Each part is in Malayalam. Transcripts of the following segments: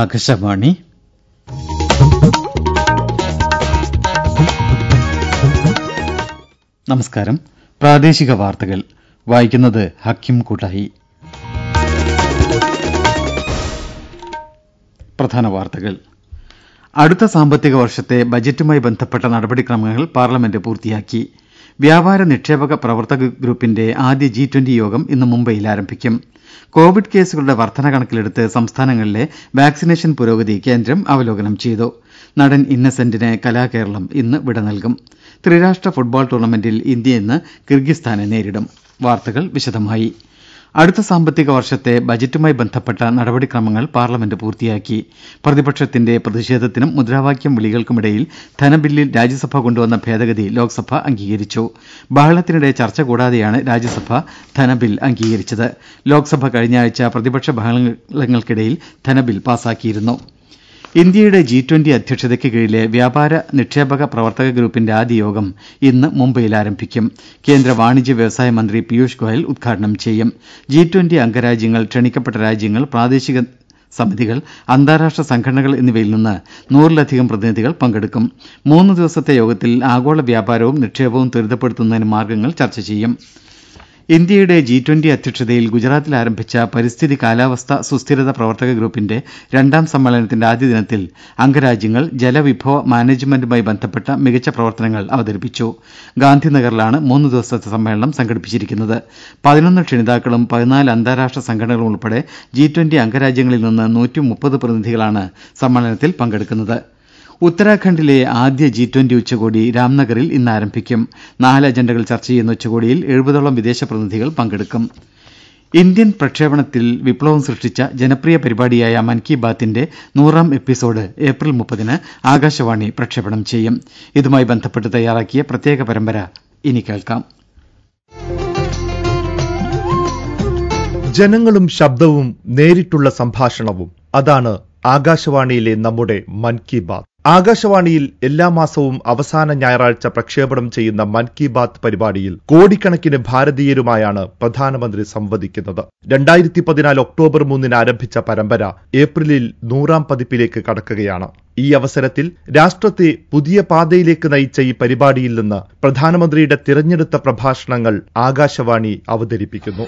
ആകാശവാണി നമസ്കാരം പ്രാദേശിക വാർത്തകൾ വായിക്കുന്നത് ഹക്കിം കൂട്ടായി പ്രധാന വാർത്തകൾ അടുത്ത സാമ്പത്തിക വർഷത്തെ ബജറ്റുമായി ബന്ധപ്പെട്ട നടപടിക്രമങ്ങൾ പാർലമെന്റ് പൂർത്തിയാക്കി വ്യാപാര നിക്ഷേപക പ്രവർത്തക ഗ്രൂപ്പിന്റെ ആദ്യ ജി ട്വന്റി യോഗം ഇന്ന് മുംബൈയിൽ ആരംഭിക്കും കോവിഡ് കേസുകളുടെ വർധന കണക്കിലെടുത്ത് സംസ്ഥാനങ്ങളിലെ വാക്സിനേഷൻ പുരോഗതി കേന്ദ്രം അവലോകനം ചെയ്തു നടൻ ഇന്നസെന്റിന് കലാകേരളം ഇന്ന് വിട നൽകും ത്രിരാഷ്ട്ര ഫുട്ബോൾ ടൂർണമെന്റിൽ ഇന്ത്യ ഇന്ന് കിർഗിസ്ഥാനെ നേരിടും വാർത്തകൾ വിശദമായി അടുത്ത സാമ്പത്തിക വർഷത്തെ ബജറ്റുമായി ബന്ധപ്പെട്ട നടപടിക്രമങ്ങൾ പാർലമെന്റ് പൂർത്തിയാക്കി പ്രതിപക്ഷത്തിന്റെ പ്രതിഷേധത്തിനും മുദ്രാവാക്യം വിളികൾക്കുമിടയിൽ ധനബില്ലിൽ രാജ്യസഭ കൊണ്ടുവന്ന ഭേദഗതി ലോക്സഭ അംഗീകരിച്ചു ബഹളത്തിനിടെ ചർച്ച കൂടാതെയാണ് രാജ്യസഭ ധനബിൽ അംഗീകരിച്ചത് ലോക്സഭ കഴിഞ്ഞാഴ്ച പ്രതിപക്ഷ ബഹളങ്ങൾക്കിടയിൽ ധനബിൽ പാസാക്കിയിരുന്നു ഇന്ത്യയുടെ ജി ട്വന്റി അധ്യക്ഷതയ്ക്ക് കീഴിലെ വ്യാപാര നിക്ഷേപക പ്രവർത്തക ഗ്രൂപ്പിന്റെ ആദ്യ യോഗം ഇന്ന് മുംബൈയിൽ ആരംഭിക്കും കേന്ദ്ര വാണിജ്യ വ്യവസായ മന്ത്രി പിയൂഷ് ഗോയൽ ഉദ്ഘാടനം ചെയ്യും ജി ട്വന്റി അംഗരാജ്യങ്ങൾ ക്ഷണിക്കപ്പെട്ട രാജ്യങ്ങൾ പ്രാദേശിക സമിതികൾ അന്താരാഷ്ട്ര സംഘടനകൾ എന്നിവയിൽ നിന്ന് നൂറിലധികം പ്രതിനിധികൾ പങ്കെടുക്കും മൂന്ന് ദിവസത്തെ യോഗത്തിൽ ആഗോള വ്യാപാരവും നിക്ഷേപവും ത്വരിതപ്പെടുത്തുന്നതിന് മാർഗ്ഗങ്ങൾ ചർച്ച ചെയ്യും ഇന്ത്യയുടെ ജി ട്വന്റി അധ്യക്ഷതയിൽ ഗുജറാത്തിൽ ആരംഭിച്ച പരിസ്ഥിതി കാലാവസ്ഥാ സുസ്ഥിരത പ്രവർത്തക ഗ്രൂപ്പിന്റെ രണ്ടാം സമ്മേളനത്തിന്റെ ആദ്യ ദിനത്തിൽ അംഗരാജ്യങ്ങൾ ജലവിഭവ മാനേജ്മെന്റുമായി ബന്ധപ്പെട്ട മികച്ച പ്രവർത്തനങ്ങൾ അവതരിപ്പിച്ചു ഗാന്ധിനഗറിലാണ് മൂന്ന് ദിവസത്തെ സമ്മേളനം സംഘടിപ്പിച്ചിരിക്കുന്നത് പതിനൊന്ന് ക്ഷണിതാക്കളും പതിനാല് അന്താരാഷ്ട്ര സംഘടനകളും ഉൾപ്പെടെ ജി ട്വന്റി അംഗരാജ്യങ്ങളിൽ നിന്ന് നൂറ്റി പ്രതിനിധികളാണ് സമ്മേളനത്തിൽ പങ്കെടുക്കുന്നത്ത് ഉത്തരാഖണ്ഡിലെ ആദ്യ ജി ട്വന്റി ഉച്ചകോടി രാംനഗറിൽ ഇന്ന് ആരംഭിക്കും നാല് അജണ്ടകൾ ചർച്ച ചെയ്യുന്ന ഉച്ചകോടിയിൽ എഴുപതോളം വിദേശ പ്രതിനിധികൾ പങ്കെടുക്കും ഇന്ത്യൻ പ്രക്ഷേപണത്തിൽ വിപ്ലവം സൃഷ്ടിച്ച ജനപ്രിയ പരിപാടിയായ മൻ കി ബാത്തിന്റെ നൂറാം എപ്പിസോഡ് ഏപ്രിൽ മുപ്പതിന് ആകാശവാണി പ്രക്ഷേപണം ചെയ്യും ഇതുമായി ബന്ധപ്പെട്ട് തയ്യാറാക്കിയ പ്രത്യേക പരമ്പര ഇനി കേൾക്കാം ജനങ്ങളും ശബ്ദവും നേരിട്ടുള്ള സംഭാഷണവും അതാണ് ആകാശവാണിയിലെ നമ്മുടെ മൻ കി ബാത് ആകാശവാണിയിൽ എല്ലാ മാസവും അവസാന ഞായറാഴ്ച പ്രക്ഷേപണം ചെയ്യുന്ന മൻ കി ബാത്ത് പരിപാടിയിൽ കോടിക്കണക്കിന് ഭാരതീയരുമായാണ് പ്രധാനമന്ത്രി സംവദിക്കുന്നത് രണ്ടായിരത്തി പതിനാല് ഒക്ടോബർ മൂന്നിന് ആരംഭിച്ച പരമ്പര ഏപ്രിലിൽ നൂറാം പതിപ്പിലേക്ക് കടക്കുകയാണ് ഈ അവസരത്തിൽ രാഷ്ട്രത്തെ പുതിയ പാതയിലേക്ക് നയിച്ച ഈ പരിപാടിയിൽ നിന്ന് പ്രധാനമന്ത്രിയുടെ തിരഞ്ഞെടുത്ത പ്രഭാഷണങ്ങൾ ആകാശവാണി അവതരിപ്പിക്കുന്നു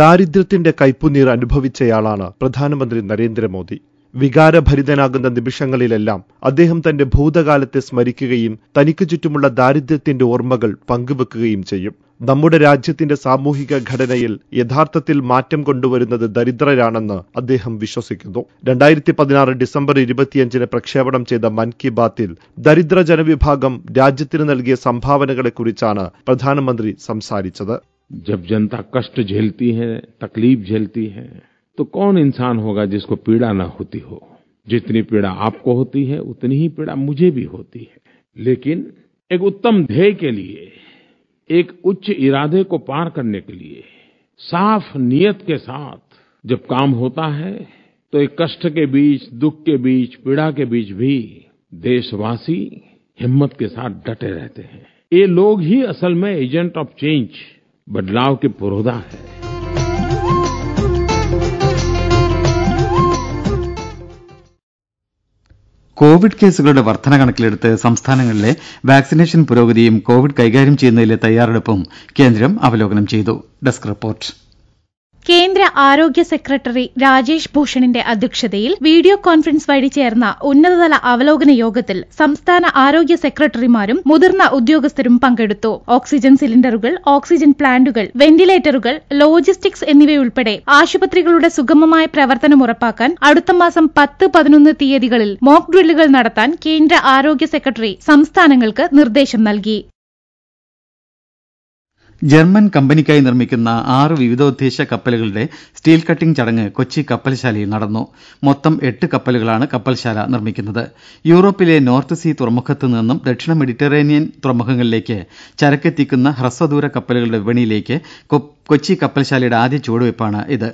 ദാരിദ്ര്യത്തിന്റെ കൈപ്പുനീർ അനുഭവിച്ചയാളാണ് പ്രധാനമന്ത്രി നരേന്ദ്രമോദി വികാരഭരിതനാകുന്ന നിമിഷങ്ങളിലെല്ലാം അദ്ദേഹം തന്റെ ഭൂതകാലത്തെ സ്മരിക്കുകയും തനിക്ക് ചുറ്റുമുള്ള ദാരിദ്ര്യത്തിന്റെ ഓർമ്മകൾ പങ്കുവെക്കുകയും ചെയ്യും നമ്മുടെ രാജ്യത്തിന്റെ സാമൂഹിക ഘടനയിൽ യഥാർത്ഥത്തിൽ മാറ്റം കൊണ്ടുവരുന്നത് ദരിദ്രരാണെന്ന് അദ്ദേഹം വിശ്വസിക്കുന്നു രണ്ടായിരത്തി പതിനാറ് ഡിസംബർ ഇരുപത്തിയഞ്ചിന് പ്രക്ഷേപണം ചെയ്ത മൻ കി ബാത്തിൽ ദരിദ്ര ജനവിഭാഗം രാജ്യത്തിന് നൽകിയ സംഭാവനകളെക്കുറിച്ചാണ് പ്രധാനമന്ത്രി സംസാരിച്ചത് ജബ് ജനത കഷ്ട झेलती है തക്ലീഫ് झेलती है तो कौन इंसान होगा जिसको पीड़ा ना होती हो जितनी पीड़ा आपको होती है उतनी ही पीड़ा मुझे भी होती है लेकिन एक उत्तम ध्येय के लिए एक उच्च इरादे को पार करने के लिए साफ नियत के साथ जब काम होता है तो एक कष्ट के बीच दुख के बीच पीड़ा के बीच भी देशवासी हिम्मत के साथ डटे रहते हैं ये लोग ही असल में एजेंट ऑफ चेंज बदलाव के पुरोधा है കോവിഡ് കേസുകളുടെ വർധന കണക്കിലെടുത്ത് സംസ്ഥാനങ്ങളിലെ വാക്സിനേഷൻ പുരോഗതിയും കോവിഡ് കൈകാര്യം ചെയ്യുന്നതിലെ തയ്യാറെടുപ്പും കേന്ദ്രം അവലോകനം ചെയ്തു കേന്ദ്ര ആരോഗ്യ സെക്രട്ടറി രാജേഷ് ഭൂഷണിന്റെ അധ്യക്ഷതയിൽ വീഡിയോ കോൺഫറൻസ് വഴി ചേർന്ന ഉന്നതതല അവലോകന യോഗത്തിൽ സംസ്ഥാന ആരോഗ്യ സെക്രട്ടറിമാരും മുതിർന്ന ഉദ്യോഗസ്ഥരും പങ്കെടുത്തു ഓക്സിജൻ സിലിണ്ടറുകൾ ഓക്സിജൻ പ്ലാന്റുകൾ വെന്റിലേറ്ററുകൾ ലോജിസ്റ്റിക്സ് എന്നിവയുൾപ്പെടെ ആശുപത്രികളുടെ സുഗമമായ പ്രവർത്തനം ഉറപ്പാക്കാൻ അടുത്ത മാസം പത്ത് പതിനൊന്ന് തീയതികളിൽ മോക്ക് ഡ്രില്ലുകൾ നടത്താൻ കേന്ദ്ര ആരോഗ്യ സെക്രട്ടറി സംസ്ഥാനങ്ങൾക്ക് നിർദ്ദേശം നൽകി ജർമ്മൻ കമ്പനിക്കായി നിർമ്മിക്കുന്ന ആറ് വിവിധോദ്ദേശ കപ്പലുകളുടെ സ്റ്റീൽ കട്ടിംഗ് ചടങ്ങ് കൊച്ചി കപ്പൽശാലയിൽ നടന്നു മൊത്തം എട്ട് കപ്പലുകളാണ് കപ്പൽശാല നിർമ്മിക്കുന്നത് യൂറോപ്പിലെ നോർത്ത് സീ തുറമുഖത്തു നിന്നും ദക്ഷിണ മെഡിറ്ററേനിയൻ തുറമുഖങ്ങളിലേക്ക് ചരക്കെത്തിക്കുന്ന ഹ്രസ്വദൂര കപ്പലുകളുടെ വിപണിയിലേക്ക് കൊച്ചി കപ്പൽശാലയുടെ ആദ്യ ചുവടുവയ്പാണ് ഇത്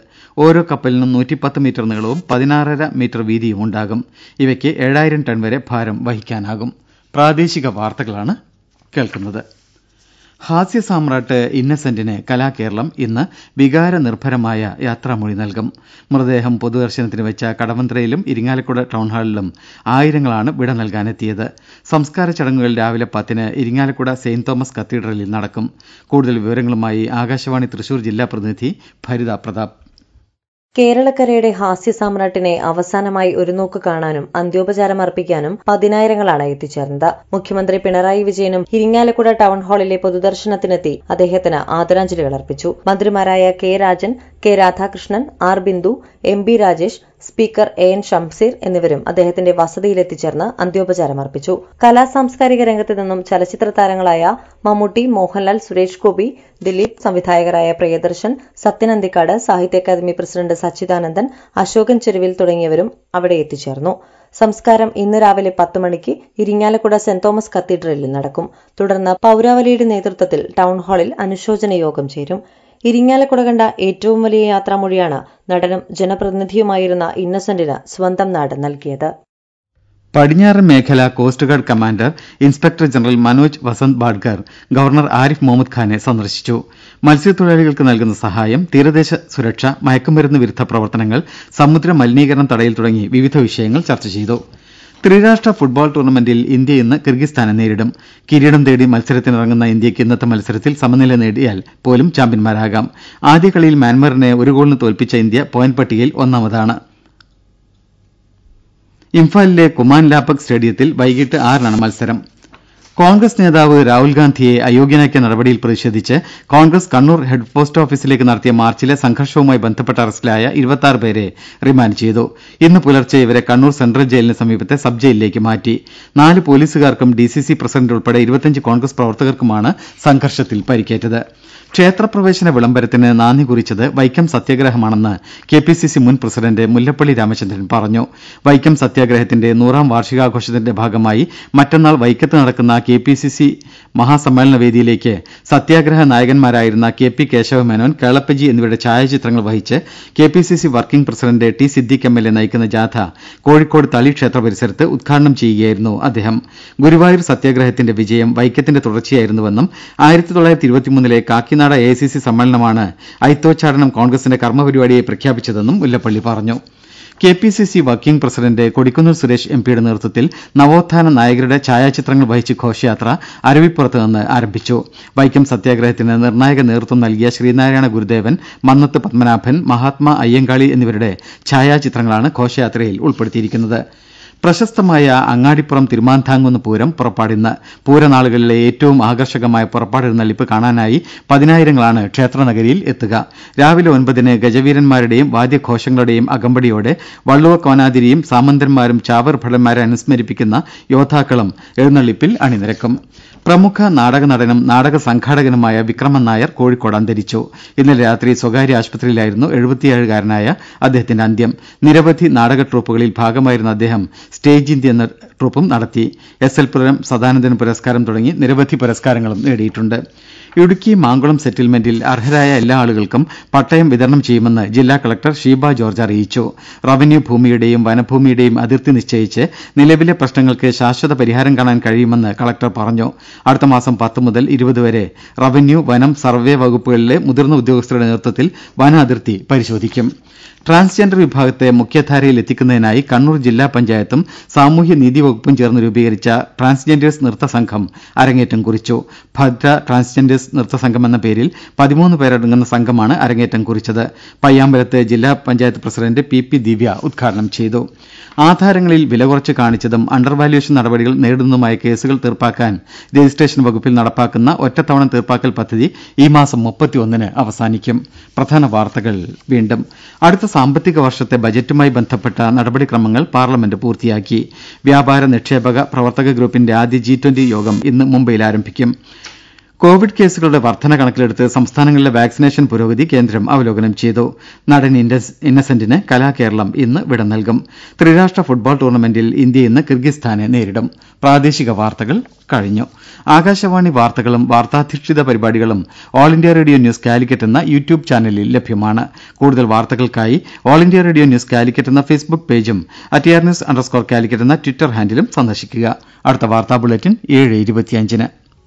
ഓരോ കപ്പലിനും നൂറ്റിപ്പത്ത് മീറ്റർ നീളവും പതിനാറര മീറ്റർ വീതിയും ഉണ്ടാകും ഇവയ്ക്ക് ഏഴായിരം ടൺ വരെ ഭാരം വഹിക്കാനാകും പ്രാദേശിക വാർത്തകളാണ് കേൾക്കുന്നത് ഹാസ്യ സാമ്രാട്ട് ഇന്നസെന്റിന് കലാകേരളം ഇന്ന് വികാര നിർഭരമായ യാത്രാമൊഴി നൽകും മൃതദേഹം പൊതുദർശനത്തിന് വെച്ച കടവന്ത്രയിലും ഇരിങ്ങാലക്കുട ടൌൺഹാളിലും ആയിരങ്ങളാണ് വിട നൽകാനെത്തിയത് സംസ്കാര ചടങ്ങുകൾ രാവിലെ പത്തിന് ഇരിങ്ങാലക്കുട സെന്റ് തോമസ് കത്തീഡ്രലിൽ നടക്കും കൂടുതൽ വിവരങ്ങളുമായി ആകാശവാണി തൃശൂർ ജില്ലാ പ്രതിനിധി ഭരിത പ്രതാപ് കേരളക്കരയുടെ ഹാസ്യ സാമ്രാട്ടിനെ അവസാനമായി ഒരു നോക്ക് കാണാനും അന്ത്യോപചാരം അർപ്പിക്കാനും പതിനായിരങ്ങളാണ് എത്തിച്ചേർന്നത് മുഖ്യമന്ത്രി പിണറായി വിജയനും ഇരിങ്ങാലക്കുട ടൗൺ ഹാളിലെ പൊതുദർശനത്തിനെത്തി അദ്ദേഹത്തിന് ആദരാഞ്ജലികൾ അർപ്പിച്ചു മന്ത്രിമാരായ K Rajan K Radhakrishnan R Bindu M B Rajesh speaker A N Shamseer എന്നിവരും അദ്ദേഹത്തിന്റെ വസതിയിലെത്തിച്ചേർന്ന് അന്ത്യോപചാരം അർപ്പിച്ചു കലാ സാംസ്കാരിക രംഗത്ത് നിന്നും ചലച്ചിത്ര താരങ്ങളായ മമ്മൂട്ടി മോഹൻലാൽ സുരേഷ് ഗോപി ദിലീപ് സംവിധായകരായ പ്രിയദർശൻ സത്യനന്ദിക്കാട് സാഹിത്യ അക്കാദമി പ്രസിഡന്റ് സച്ചിദാനന്ദൻ അശോകൻ ചെരുവിൽ തുടങ്ങിയവരും അവിടെ എത്തിച്ചേർന്നു സംസ്കാരം ഇന്ന് രാവിലെ പത്ത് മണിക്ക് ഇരിങ്ങാലക്കുട സെന്റ് തോമസ് കത്തീഡ്രലിൽ നടക്കും തുടർന്ന് പൌരാവലിയുടെ നേതൃത്വത്തിൽ ടൗൺ ഹാളിൽ അനുശോചന യോഗം ചേരും ഇരിങ്ങാലക്കുട കണ്ട ഏറ്റവും വലിയ യാത്രാമൊഴിയാണ് നടനും ജനപ്രതിനിധിയുമായിരുന്ന ഇന്നസെന്റിന് സ്വന്തം നാട് നൽകിയത് പടിഞ്ഞാറൻ മേഖല coast guard commander inspector general Manoj Vasanth Badgar governor Arif Mohammed ഖാനെ സന്ദർശിച്ചു മത്സ്യത്തൊഴിലാളികൾക്ക് നൽകുന്ന സഹായം തീരദേശ സുരക്ഷ മയക്കുമരുന്ന് വിരുദ്ധ പ്രവർത്തനങ്ങൾ സമുദ്ര മലിനീകരണം തടയൽ തുടങ്ങി വിവിധ വിഷയങ്ങൾ ചർച്ച ചെയ്തു ത്രിരാഷ്ട്ര ഫുട്ബോൾ ടൂർണമെന്റിൽ ഇന്ത്യ ഇന്ന് കിർഗിസ്ഥാനെ നേരിടും കിരീടം തേടി മത്സരത്തിനിറങ്ങുന്ന ഇന്ത്യക്ക് ഇന്നത്തെ മത്സരത്തിൽ സമനില നേടിയാൽ പോലും ചാമ്പ്യന്മാരാകാം ആദ്യ കളിയിൽ മ്യാൻമറിനെ ഒരു ഗോളിന് തോൽപ്പിച്ച ഇന്ത്യ പോയിന്റ് പട്ടികയിൽ ഒന്നാമതാണ് ഇംഫാലിലെ കുമാൻ ലാപക് സ്റ്റേഡിയത്തിൽ വൈകിട്ട് ആറിനാണ് മത്സരം കോൺഗ്രസ് നേതാവ് രാഹുൽ ഗാന്ധിയെ അയോഗ്യനാക്കിയ നടപടിയിൽ പ്രതിഷേധിച്ച് കോൺഗ്രസ് കണ്ണൂർ ഹെഡ് പോസ്റ്റ് ഓഫീസിലേക്ക് നടത്തിയ മാർച്ചിലെ സംഘർഷവുമായി ബന്ധപ്പെട്ട് അറസ്റ്റിലായ പേരെ റിമാൻഡ് ചെയ്തു ഇന്ന് പുലർച്ചെ ഇവരെ കണ്ണൂർ സെൻട്രൽ ജയിലിന് സമീപത്തെ സബ് ജയിലിലേക്ക് മാറ്റി നാല് സി ഡിസിസി പ്രസിഡന്റ് ഉൾപ്പെടെ കോൺഗ്രസ് പ്രവർത്തകർക്കുമാണ് സംഘർഷത്തിൽ പരിക്കേറ്റത് ക്ഷേത്രപ്രവേശന വിളംബരത്തിന് നാന്ദി കുറിച്ചത് വൈക്കം സത്യാഗ്രഹമാണെന്ന് കെ പി സി സി മുൻ പ്രസിഡന്റ് മുല്ലപ്പള്ളി രാമചന്ദ്രൻ പറഞ്ഞു വൈക്കം സത്യാഗ്രഹത്തിന്റെ നൂറാം വാർഷികാഘോഷത്തിന്റെ ഭാഗമായി മറ്റന്നാൾ വൈക്കത്ത് നടക്കുന്ന K K P C C മഹാസമ്മേളന വേദിയിലേക്ക് സത്യാഗ്രഹ നായകന്മാരായിരുന്ന കെ പി കേശവമേനോൻ കേളപ്പജി എന്നിവരുടെ ഛായാചിത്രങ്ങൾ വഹിച്ച് K P C C working president T Siddique M L A നയിക്കുന്ന ജാഥ കോഴിക്കോട് തളി ക്ഷേത്ര പരിസരത്ത് ഉദ്ഘാടനം ചെയ്യുകയായിരുന്നു അദ്ദേഹം ഗുരുവായൂർ സത്യാഗ്രഹത്തിന്റെ വിജയം വൈക്കത്തിന്റെ തുടർച്ചയായിരുന്നുവെന്നും ആയിരത്തി തൊള്ളായിരത്തി ഇരുപത്തിമൂന്നിലെ കാക്കിനാട എ സി സി സമ്മേളനമാണ് ഐത്തോച്ചാടനം കോൺഗ്രസിന്റെ കർമ്മപരിപാടിയായി പ്രഖ്യാപിച്ചതെന്നും മുല്ലപ്പള്ളി പറഞ്ഞു K P C C working president Kodikunnil Suresh M പിയുടെ നേതൃത്വത്തിൽ നവോത്ഥാന നായകരുടെ ഛായാചിത്രങ്ങൾ വഹിച്ച് ഘോഷയാത്ര അരുവിപ്പുറത്ത് നിന്ന് ആരംഭിച്ചു വൈക്കം സത്യാഗ്രഹത്തിന് നിർണായക നേതൃത്വം നൽകിയ ശ്രീനാരായണ ഗുരുദേവൻ മന്നത്ത് പത്മനാഭൻ മഹാത്മാ അയ്യങ്കാളി എന്നിവരുടെ ഛായാചിത്രങ്ങളാണ് ഘോഷയാത്രയിൽ ഉൾപ്പെടുത്തിയിരിക്കുന്നത് പ്രശസ്തമായ അങ്ങാടിപ്പുറം തിരുമാന്ധാംകുന്ന് പൂരം പുറപ്പാടിന്ന് പൂരനാളുകളിലെ ഏറ്റവും ആകർഷകമായ പുറപ്പാടെഴുന്നള്ളിപ്പ് കാണാനായി പതിനായിരങ്ങളാണ് ക്ഷേത്രനഗരിയിൽ എത്തുക രാവിലെ ഒൻപതിന് ഗജവീരന്മാരുടെയും വാദ്യഘോഷങ്ങളുടെയും അകമ്പടിയോടെ വള്ളുവ കോനാതിരിയും സാമന്തന്മാരും ചാവർ ഭടന്മാരെ അനുസ്മരിപ്പിക്കുന്ന യോദ്ധാക്കളും എഴുന്നള്ളിപ്പിൽ അണിനിരക്കും പ്രമുഖ നാടക നടനും നാടക സംഘാടകനുമായ വിക്രമൻ നായർ കോഴിക്കോട് അന്തരിച്ചു ഇന്നലെ രാത്രി സ്വകാര്യ ആശുപത്രിയിലായിരുന്നു എഴുപത്തിയേഴുകാരനായ അദ്ദേഹത്തിന്റെ അന്ത്യം നിരവധി നാടക ട്രൂപ്പുകളിൽ ഭാഗമായിരുന്ന അദ്ദേഹം സ്റ്റേജ് ഇന്ത്യ എന്ന ട്രൂപ്പും നടത്തി എസ് എൽ പുരം സദാനന്ദൻ പുരസ്കാരം തുടങ്ങി നിരവധി പുരസ്കാരങ്ങളും നേടിയിട്ടുണ്ട് ഇടുക്കി മാങ്കുളം സെറ്റിൽമെന്റിൽ അർഹരായ എല്ലാ ആളുകൾക്കും പട്ടയം വിതരണം ചെയ്യുമെന്ന് ജില്ലാ കളക്ടർ ഷീബ ജോർജ് അറിയിച്ചു റവന്യൂ ഭൂമിയുടെയും വനഭൂമിയുടെയും അതിർത്തി നിശ്ചയിച്ച് നിലവിലെ പ്രശ്നങ്ങൾക്ക് ശാശ്വത പരിഹാരം കാണാൻ കഴിയുമെന്ന് കളക്ടർ പറഞ്ഞു അടുത്ത മാസം പത്ത് മുതൽ ഇരുപത് വരെ റവന്യൂ വനം സർവേ വകുപ്പുകളിലെ മുതിർന്ന ഉദ്യോഗസ്ഥരുടെ നേതൃത്വത്തിൽ വന അതിർത്തി പരിശോധിക്കും ട്രാൻസ്ജെൻഡർ വിഭാഗത്തെ മുഖ്യധാരയിൽ എത്തിക്കുന്നതിനായി കണ്ണൂർ ജില്ലാ പഞ്ചായത്തും സാമൂഹ്യ നീതി വകുപ്പും ചേർന്ന് രൂപീകരിച്ച ട്രാൻസ്ജെൻഡേഴ്സ് നൃത്ത സംഘം അരങ്ങേറ്റം കുറിച്ചു ഭദ്ര ട്രാൻസ്ജെൻഡേഴ്സ് സംഘം എന്ന പേരിൽ പതിമൂന്ന് പേരടങ്ങുന്ന സംഘമാണ് അരങ്ങേറ്റം കുറിച്ചത് പയ്യാമ്പലത്ത് ജില്ലാ panchayat president P P Divya ഉദ്ഘാടനം ചെയ്തു ആധാരങ്ങളിൽ വില കുറച്ച് കാണിച്ചതും അണ്ടർവാല്യുവേഷൻ നടപടികൾ നേരിടുന്നതുമായ കേസുകൾ തീർപ്പാക്കാൻ രജിസ്ട്രേഷൻ വകുപ്പിൽ നടപ്പാക്കുന്ന ഒറ്റത്തവണ തീർപ്പാക്കൽ പദ്ധതി ഈ മാസം മുപ്പത്തിയൊന്നിന് അവസാനിക്കും പ്രധാന വാർത്തകൾ വീണ്ടും അടുത്ത സാമ്പത്തിക വർഷത്തെ ബജറ്റുമായി ബന്ധപ്പെട്ട നടപടിക്രമങ്ങൾ പാർലമെന്റ് പൂർത്തിയാക്കി വ്യാപാര നിക്ഷേപക പ്രവർത്തക ഗ്രൂപ്പിന്റെ ആദ്യ ജി യോഗം ഇന്ന് മുംബൈയിൽ ആരംഭിക്കും കോവിഡ് കേസുകളുടെ വർധന കണക്കിലെടുത്ത് സംസ്ഥാനങ്ങളിലെ വാക്സിനേഷൻ പുരോഗതി കേന്ദ്രം അവലോകനം ചെയ്തു നടൻ ഇന്നസെന്റിന് കലാകേരളം ഇന്ന് വിട നൽകും ത്രിരാഷ്ട്ര ഫുട്ബോൾ ടൂർണമെന്റിൽ ഇന്ത്യ ഇന്ന് കിർഗിസ്ഥാനെ നേരിടും പ്രാദേശിക വാർത്തകൾ കഴിഞ്ഞു ആകാശവാണി വാർത്തകളും വാർത്താധിഷ്ഠിത പരിപാടികളും all India radio news Calicut എന്ന യൂട്യൂബ് ചാനലിൽ ലഭ്യമാണ് കൂടുതൽ വാർത്തകൾക്കായി all India radio news Calicut എന്ന ഫേസ്ബുക്ക് പേജും അറ്റ് ന്യൂസ് അണ്ടർസ്കോർ കാലിക്കറ്റ് എന്ന ട്വിറ്റർ ഹാൻഡിലും സന്ദർശിക്കുക അടുത്ത വാർത്താ ബുള്ളറ്റിൻ ഏഴ് ഇരുപത്തിയഞ്ചിന്